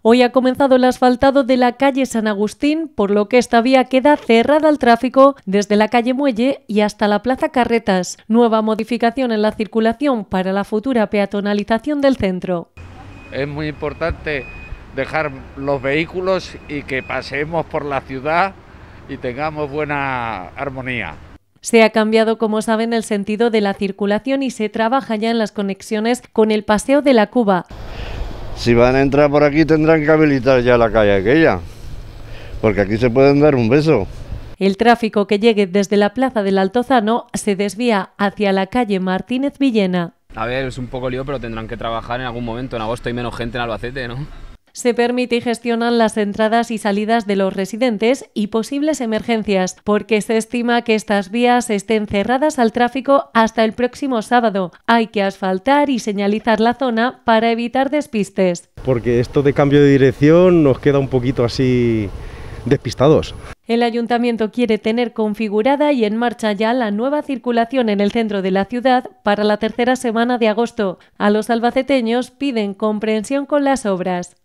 Hoy ha comenzado el asfaltado de la calle San Agustín, por lo que esta vía queda cerrada al tráfico desde la calle Muelle y hasta la Plaza Carretas. Nueva modificación en la circulación para la futura peatonalización del centro. Es muy importante dejar los vehículos y que pasemos por la ciudad y tengamos buena armonía. Se ha cambiado, como saben, el sentido de la circulación y se trabaja ya en las conexiones con el Paseo de la Cuba. Si van a entrar por aquí tendrán que habilitar ya la calle aquella, porque aquí se pueden dar un beso. El tráfico que llegue desde la plaza del Altozano se desvía hacia la calle Martínez Villena. A ver, es un poco lío, pero tendrán que trabajar en algún momento. En agosto hay menos gente en Albacete, ¿no? se permite y gestionan las entradas y salidas de los residentes y posibles emergencias, porque se estima que estas vías estén cerradas al tráfico hasta el próximo sábado. Hay que asfaltar y señalizar la zona para evitar despistes. Porque esto de cambio de dirección nos queda un poquito así despistados. El ayuntamiento quiere tener configurada y en marcha ya la nueva circulación en el centro de la ciudad para la tercera semana de agosto. A los albaceteños piden comprensión con las obras.